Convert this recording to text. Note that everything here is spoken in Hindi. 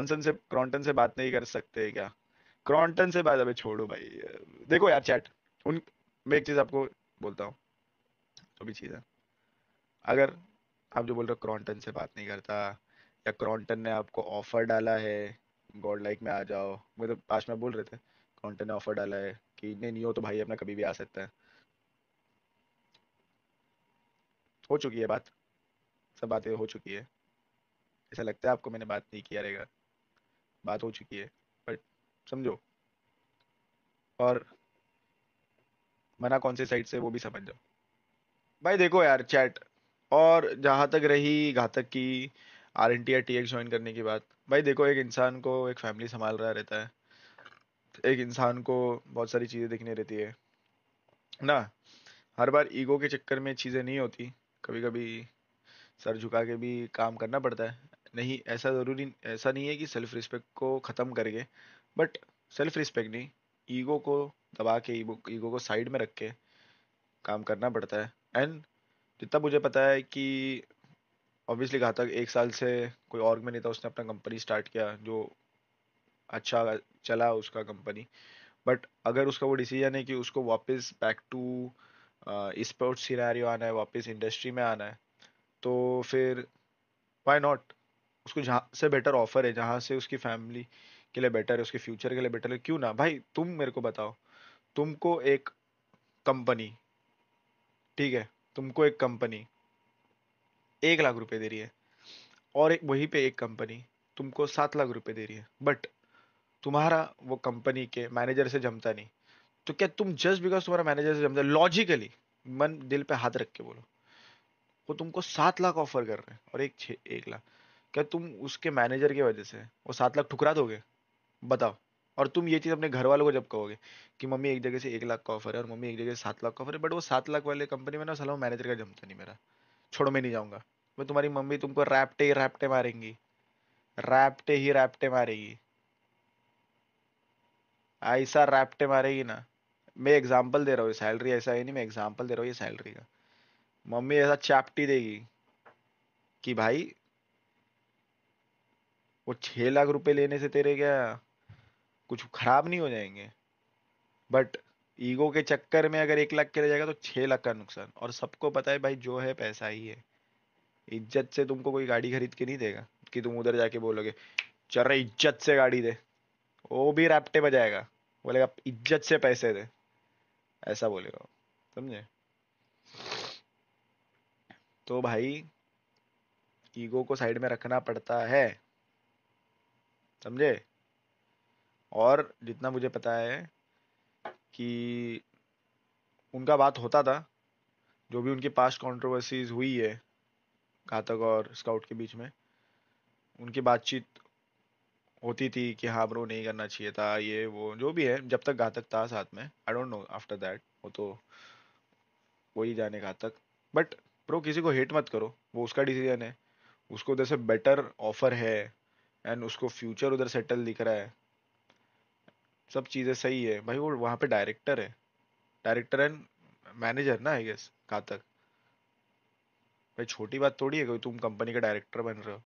क्रॉन्सन से क्रॉन्टन से बात नहीं कर सकते क्या क्रॉन्टन से बात अभी छोड़ो भाई देखो यार चैट उन मैं एक चीज आपको बोलता हूँ जो भी चीज़ है अगर आप जो बोल रहे हो क्रॉन्टन से बात नहीं करता या क्रॉन्टन ने आपको ऑफर डाला है गॉड लाइक में आ जाओ मैं तो पास में बोल रहे थे क्रॉन्टन ने ऑफर डाला है कि नहीं नहीं हो तो भाई अपना कभी भी आ सकता है हो चुकी है बात सब बातें हो चुकी है ऐसा लगता है आपको मैंने बात नहीं किया रहेगा बात हो चुकी है बट समझो और मना कौन से साइड से वो भी समझ जाओ भाई देखो यार चैट और जहाँ तक रही घातक की आर एन टी या टी एक्स ज्वाइन करने की बात भाई देखो एक इंसान को एक फैमिली संभाल रहा रहता है एक इंसान को बहुत सारी चीज़ें दिखने रहती है ना हर बार ईगो के चक्कर में चीज़ें नहीं होती कभी कभी सर झुका के भी काम करना पड़ता है नहीं ऐसा ज़रूरी ऐसा नहीं है कि सेल्फ रिस्पेक्ट को ख़त्म करके बट सेल्फ रिस्पेक्ट नहीं ईगो को दबा के ईगो को साइड में रख के काम करना पड़ता है एंड जितना मुझे पता है कि ऑब्वियसली कहा था एक साल से कोई ऑर्ग में नहीं था उसने अपना कंपनी स्टार्ट किया जो अच्छा चला उसका कंपनी बट अगर उसका वो डिसीजन है कि उसको वापस बैक टू स्पोर्ट्स सिनेरियो आना है वापस इंडस्ट्री में आना है तो फिर वाई नॉट उसको जहाँ से बेटर ऑफर है जहाँ से उसकी फैमिली के लिए बेटर है उसके फ्यूचर के लिए बेटर है क्यों ना भाई तुम मेरे को बताओ तुमको एक कंपनी ठीक है तुमको एक कंपनी एक लाख रुपए दे रही है और एक वहीं पे एक कंपनी तुमको सात लाख रुपए दे रही है बट तुम्हारा वो कंपनी के मैनेजर से जमता नहीं तो क्या तुम जस्ट बिकॉज तुम्हारा मैनेजर से जमता लॉजिकली मन दिल पे हाथ रख के बोलो वो तुमको सात लाख ऑफर कर रहे हैं और एक छ एक लाख क्या तुम उसके मैनेजर की वजह से वो सात लाख ठुकरा दोगे बताओ और तुम ये चीज़ अपने घर वालों को जब कहोगे कि मम्मी एक जगह से एक लाख का ऑफर है और मम्मी एक जगह से सात लाख का ऑफर है बट वो सात लाख वाले कंपनी में ना सलाह मैनेजर का जमता नहीं मेरा छोड़ो मैं नहीं जाऊँगा मैं तुम्हारी मम्मी तुमको रैपटे ही रैपटे मारेंगी रैपटे ही रैपटे मारेगी ऐसा रैपटे मारेगी ना मैं एग्जाम्पल दे रहा हूँ सैलरी ऐसा ही नहीं मैं एग्जाम्पल दे रहा हूँ ये सैलरी का मम्मी ऐसा चापटी देगी कि भाई वो छह लाख रुपए लेने से तेरे क्या कुछ खराब नहीं हो जाएंगे बट ईगो के चक्कर में अगर एक लाख के रह जाएगा तो छह लाख का नुकसान और सबको पता है भाई जो है पैसा ही है इज्जत से तुमको कोई गाड़ी खरीद के नहीं देगा कि तुम उधर जाके बोलोगे चल रहे इज्जत से गाड़ी दे वो भी रैपटे बजाएगा बोलेगा इज्जत से पैसे दे ऐसा बोलेगा समझे तो भाई ईगो को साइड में रखना पड़ता है समझे और जितना मुझे पता है कि उनका बात होता था जो भी उनकी पास कंट्रोवर्सीज हुई है घातक और स्काउट के बीच में उनकी बातचीत होती थी कि हाँ ब्रो नहीं करना चाहिए था ये वो जो भी है जब तक घातक था साथ में I don't know after that वो तो वही जाने घातक बट ब्रो किसी को हेट मत करो वो उसका डिसीजन है उसको जैसे बेटर ऑफर है एंड उसको फ्यूचर उधर सेटल दिख रहा है सब चीज़ें सही है भाई वो वहाँ पे डायरेक्टर है डायरेक्टर एंड मैनेजर ना आई गेस कहाँ तक भाई छोटी बात थोड़ी है कोई तुम कंपनी का डायरेक्टर बन रहे हो